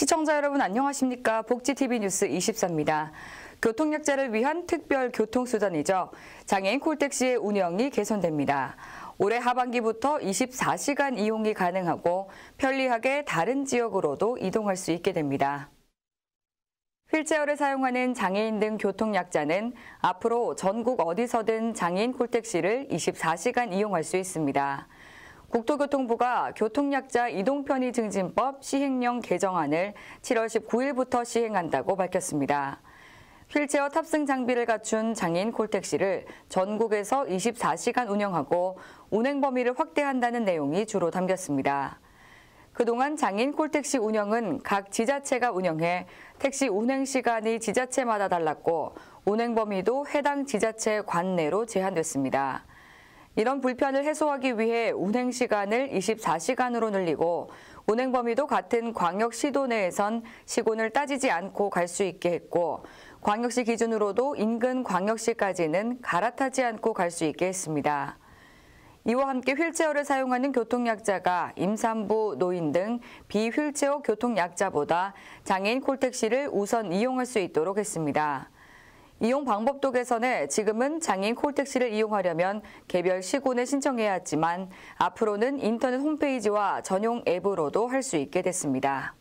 시청자 여러분 안녕하십니까? 복지TV 뉴스 24입니다. 교통약자를 위한 특별 교통수단이죠. 장애인 콜택시의 운영이 개선됩니다. 올해 하반기부터 24시간 이용이 가능하고 편리하게 다른 지역으로도 이동할 수 있게 됩니다. 휠체어를 사용하는 장애인 등 교통약자는 앞으로 전국 어디서든 장애인 콜택시를 24시간 이용할 수 있습니다. 국토교통부가 교통약자 이동편의 증진법 시행령 개정안을 7월 19일부터 시행한다고 밝혔습니다. 휠체어 탑승 장비를 갖춘 장애인 콜택시를 전국에서 24시간 운영하고 운행 범위를 확대한다는 내용이 주로 담겼습니다. 그동안 장애인 콜택시 운영은 각 지자체가 운영해 택시 운행 시간이 지자체마다 달랐고 운행 범위도 해당 지자체 관내로 제한됐습니다. 이런 불편을 해소하기 위해 운행 시간을 24시간으로 늘리고 운행 범위도 같은 광역시 도 내에선 시군을 따지지 않고 갈 수 있게 했고 광역시 기준으로도 인근 광역시까지는 갈아타지 않고 갈 수 있게 했습니다. 이와 함께 휠체어를 사용하는 교통약자가 임산부, 노인 등 비휠체어 교통약자보다 장애인 콜택시를 우선 이용할 수 있도록 했습니다. 이용 방법도 개선해 지금은 장애인 콜택시를 이용하려면 개별 시군에 신청해야 하지만 앞으로는 인터넷 홈페이지와 전용 앱으로도 할 수 있게 됐습니다.